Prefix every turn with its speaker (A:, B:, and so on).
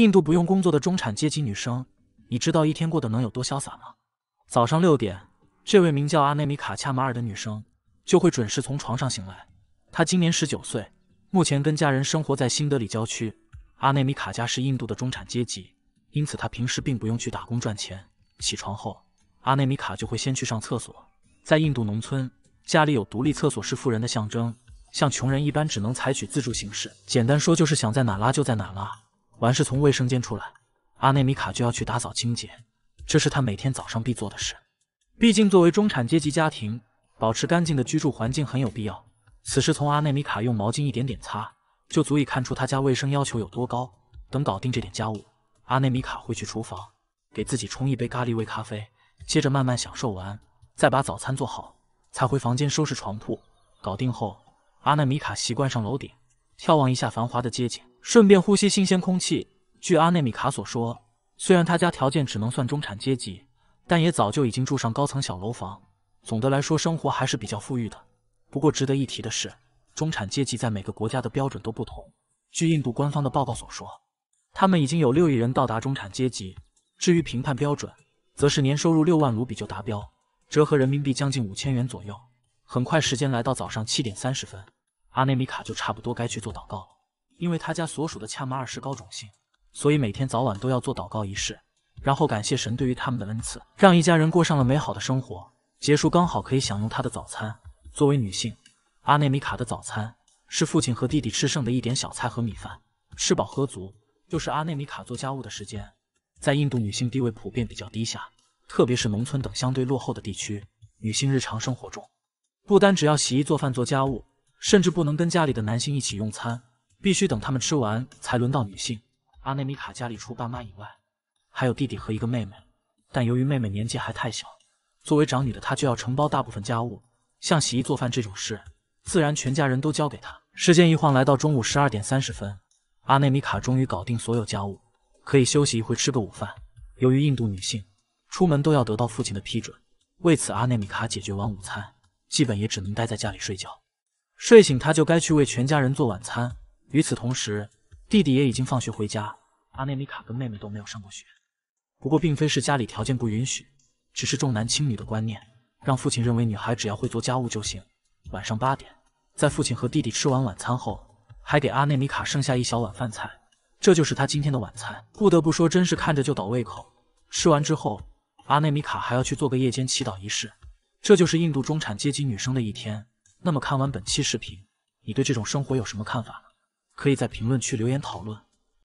A: 印度不用工作的中产阶级女生，你知道一天过得能有多潇洒吗？早上六点，这位名叫阿内米卡·恰马尔的女生就会准时从床上醒来。她今年十九岁，目前跟家人生活在新德里郊区。阿内米卡家是印度的中产阶级，因此她平时并不用去打工赚钱。起床后，阿内米卡就会先去上厕所。在印度农村，家里有独立厕所是富人的象征，像穷人一般只能采取自助形式，简单说就是想在哪拉就在哪拉。完事从卫生间出来，阿内米卡就要去打扫清洁，这是他每天早上必做的事。毕竟作为中产阶级家庭，保持干净的居住环境很有必要。此时从阿内米卡用毛巾一点点擦，就足以看出他家卫生要求有多高。等搞定这点家务，阿内米卡会去厨房给自己冲一杯咖喱味咖啡，接着慢慢享受完，再把早餐做好，才回房间收拾床铺。搞定后，阿内米卡习惯上楼顶，眺望一下繁华的街景。顺便呼吸新鲜空气。据阿内米卡所说，虽然他家条件只能算中产阶级，但也早就已经住上高层小楼房。总的来说，生活还是比较富裕的。不过值得一提的是，中产阶级在每个国家的标准都不同。据印度官方的报告所说，他们已经有六亿人到达中产阶级。至于评判标准，则是年收入六万卢比就达标，折合人民币将近五千元左右。很快，时间来到早上七点三十分，阿内米卡就差不多该去做祷告了。因为他家所属的恰马尔是高种姓，所以每天早晚都要做祷告仪式，然后感谢神对于他们的恩赐，让一家人过上了美好的生活。杰叔刚好可以享用他的早餐。作为女性，阿内米卡的早餐是父亲和弟弟吃剩的一点小菜和米饭。吃饱喝足，就是阿内米卡做家务的时间。在印度，女性地位普遍比较低下，特别是农村等相对落后的地区，女性日常生活中，不单只要洗衣做饭做家务，甚至不能跟家里的男性一起用餐。必须等他们吃完，才轮到女性。阿内米卡家里除爸妈以外，还有弟弟和一个妹妹。但由于妹妹年纪还太小，作为长女的她就要承包大部分家务，像洗衣做饭这种事，自然全家人都交给她。时间一晃来到中午十二点三十分，阿内米卡终于搞定所有家务，可以休息一会吃个午饭。由于印度女性出门都要得到父亲的批准，为此阿内米卡解决完午餐，基本也只能待在家里睡觉。睡醒她就该去为全家人做晚餐。与此同时，弟弟也已经放学回家。阿内米卡跟妹妹都没有上过学，不过并非是家里条件不允许，只是重男轻女的观念让父亲认为女孩只要会做家务就行。晚上八点，在父亲和弟弟吃完晚餐后，还给阿内米卡剩下一小碗饭菜，这就是他今天的晚餐。不得不说，真是看着就倒胃口。吃完之后，阿内米卡还要去做个夜间祈祷仪式，这就是印度中产阶级女生的一天。那么，看完本期视频，你对这种生活有什么看法呢？可以在评论区留言讨论。